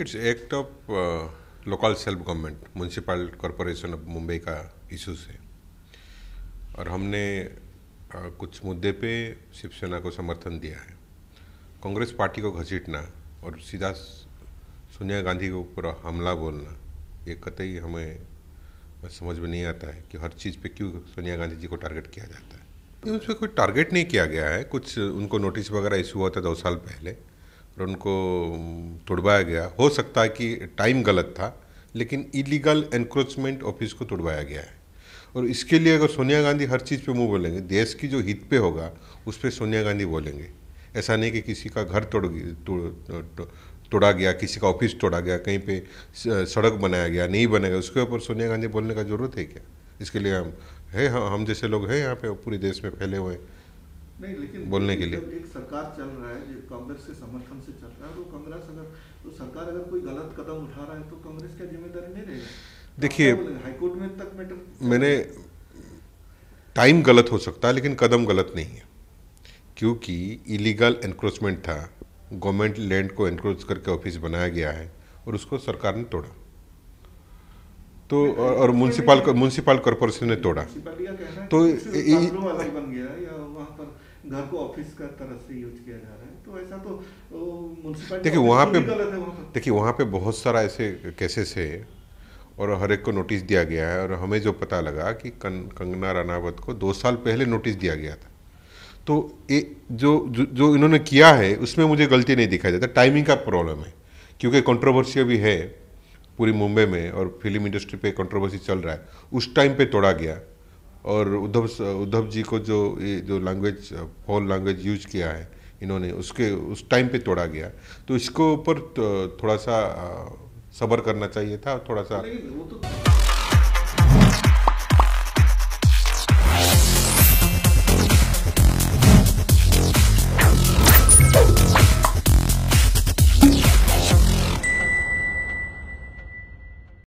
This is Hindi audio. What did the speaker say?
it's act of local self government municipal corporation of Mumbai का इशूज़ है और हमने uh, कुछ मुद्दे पे शिवसेना को समर्थन दिया है कांग्रेस पार्टी को घसीटना और सीधा सोनिया गांधी के ऊपर हमला बोलना ये कतई हमें समझ में नहीं आता है कि हर चीज़ पे क्यों सोनिया गांधी जी को टारगेट किया जाता है उस पर कोई टारगेट नहीं किया गया है कुछ उनको नोटिस वगैरह इशू हुआ था दो साल पहले और उनको तुड़वाया गया हो सकता है कि टाइम गलत था लेकिन इलीगल एनक्रोचमेंट ऑफिस को तुड़वाया गया है और इसके लिए अगर सोनिया गांधी हर चीज़ पे मुँह बोलेंगे देश की जो हित पे होगा उस पर सोनिया गांधी बोलेंगे ऐसा नहीं कि किसी का घर तोड़ तोड़ा गया किसी का ऑफिस तोड़ा गया कहीं पे सड़क बनाया गया नहीं बनाया उसके ऊपर सोनिया गांधी बोलने का ज़रूरत है क्या इसके लिए हम है हम जैसे लोग हैं यहाँ पे पूरे देश में फैले हुए हैं नहीं लेकिन बोलने के लिए एक सरकार चल रहा है जो कांग्रेस के समर्थन से चल रहा है तो कांग्रेस अगर तो सरकार अगर कोई गलत कदम उठा रहा है तो कांग्रेस का जिम्मेदारी नहीं रहेगा देखिए हाईकोर्ट में तक मैटर मैंने टाइम गलत हो सकता है लेकिन कदम गलत नहीं है क्योंकि इलीगल एनक्रोचमेंट था गवर्नमेंट लैंड को एनक्रोच करके ऑफिस बनाया गया है और उसको सरकार ने तोड़ा तो और, म्यूनसिपाल म्यूनसिपाल कॉरपोरेशन ने तोड़ा तो घर को ऑफिस का तरह से यूज किया जा रहा है तो ऐसा तो देखिए वहाँ पे देखिए वहाँ पे बहुत सारा ऐसे केसेस है और हर एक को नोटिस दिया गया है और हमें जो पता लगा कि कं, कंगना रानावत को दो साल पहले नोटिस दिया गया था तो ये जो जो, जो इन्होंने किया है उसमें मुझे गलती नहीं दिखाई देता टाइमिंग का प्रॉब्लम है क्योंकि कंट्रोवर्सी भी है पूरी मुंबई में और फिल्म इंडस्ट्री पे कंट्रोवर्सी चल रहा है उस टाइम पे तोड़ा गया और उद्धव उद्धव जी को जो ये जो लैंग्वेज फॉल लैंग्वेज यूज किया है इन्होंने उसके उस टाइम पे तोड़ा गया तो इसको ऊपर तो थोड़ा सा सबर करना चाहिए था थोड़ा सा